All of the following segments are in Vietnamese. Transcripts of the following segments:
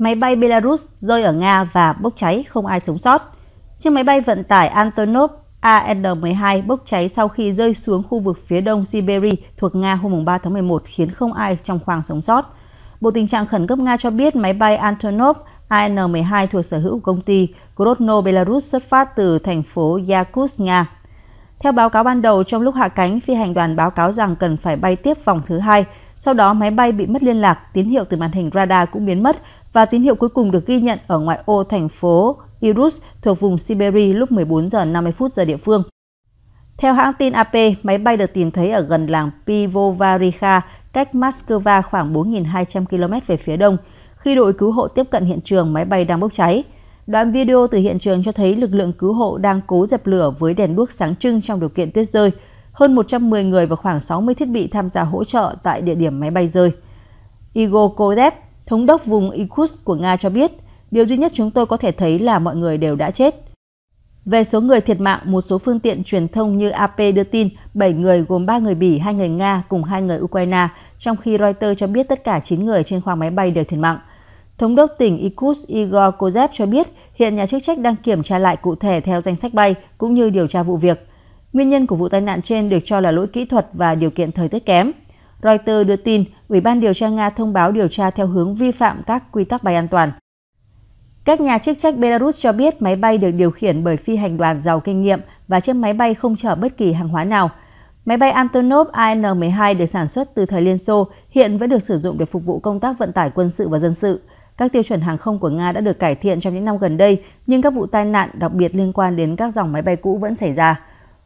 máy bay Belarus rơi ở Nga và bốc cháy không ai sống sót. Chiếc máy bay vận tải Antonov AN-12 bốc cháy sau khi rơi xuống khu vực phía đông Siberia thuộc Nga hôm 3 tháng 11 khiến không ai trong khoang sống sót. Bộ Tình trạng Khẩn cấp Nga cho biết máy bay Antonov AN-12 thuộc sở hữu của công ty Grodno Belarus xuất phát từ thành phố Yakutsk, Nga. Theo báo cáo ban đầu, trong lúc hạ cánh, phi hành đoàn báo cáo rằng cần phải bay tiếp vòng thứ hai sau đó máy bay bị mất liên lạc, tín hiệu từ màn hình radar cũng biến mất và tín hiệu cuối cùng được ghi nhận ở ngoại ô thành phố Irus thuộc vùng Siberia lúc 14 giờ 50 phút giờ địa phương. Theo hãng tin AP, máy bay được tìm thấy ở gần làng Pivovariha, cách Moscow khoảng 4.200 km về phía đông. Khi đội cứu hộ tiếp cận hiện trường, máy bay đang bốc cháy. Đoạn video từ hiện trường cho thấy lực lượng cứu hộ đang cố dập lửa với đèn đuốc sáng trưng trong điều kiện tuyết rơi – hơn 110 người và khoảng 60 thiết bị tham gia hỗ trợ tại địa điểm máy bay rơi. Igor Kodev, thống đốc vùng Irkutsk của Nga cho biết, điều duy nhất chúng tôi có thể thấy là mọi người đều đã chết. Về số người thiệt mạng, một số phương tiện truyền thông như AP đưa tin 7 người gồm 3 người Bỉ, 2 người Nga cùng 2 người Ukraine, trong khi Reuters cho biết tất cả 9 người trên khoang máy bay đều thiệt mạng. Thống đốc tỉnh Irkutsk Igor Kozev cho biết hiện nhà chức trách đang kiểm tra lại cụ thể theo danh sách bay cũng như điều tra vụ việc. Nguyên nhân của vụ tai nạn trên được cho là lỗi kỹ thuật và điều kiện thời tiết kém. Reuters đưa tin, Ủy ban điều tra Nga thông báo điều tra theo hướng vi phạm các quy tắc bay an toàn. Các nhà chức trách Belarus cho biết máy bay được điều khiển bởi phi hành đoàn giàu kinh nghiệm và chiếc máy bay không chở bất kỳ hàng hóa nào. Máy bay Antonov An-12 được sản xuất từ thời Liên Xô, hiện vẫn được sử dụng để phục vụ công tác vận tải quân sự và dân sự. Các tiêu chuẩn hàng không của Nga đã được cải thiện trong những năm gần đây, nhưng các vụ tai nạn đặc biệt liên quan đến các dòng máy bay cũ vẫn xảy ra.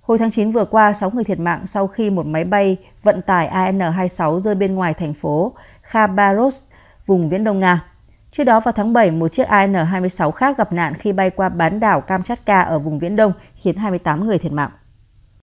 Hồi tháng 9 vừa qua, 6 người thiệt mạng sau khi một máy bay vận tải AN-26 rơi bên ngoài thành phố Khabarovsk, vùng Viễn Đông Nga. Trước đó vào tháng 7, một chiếc AN-26 khác gặp nạn khi bay qua bán đảo Kamchatka ở vùng Viễn Đông khiến 28 người thiệt mạng.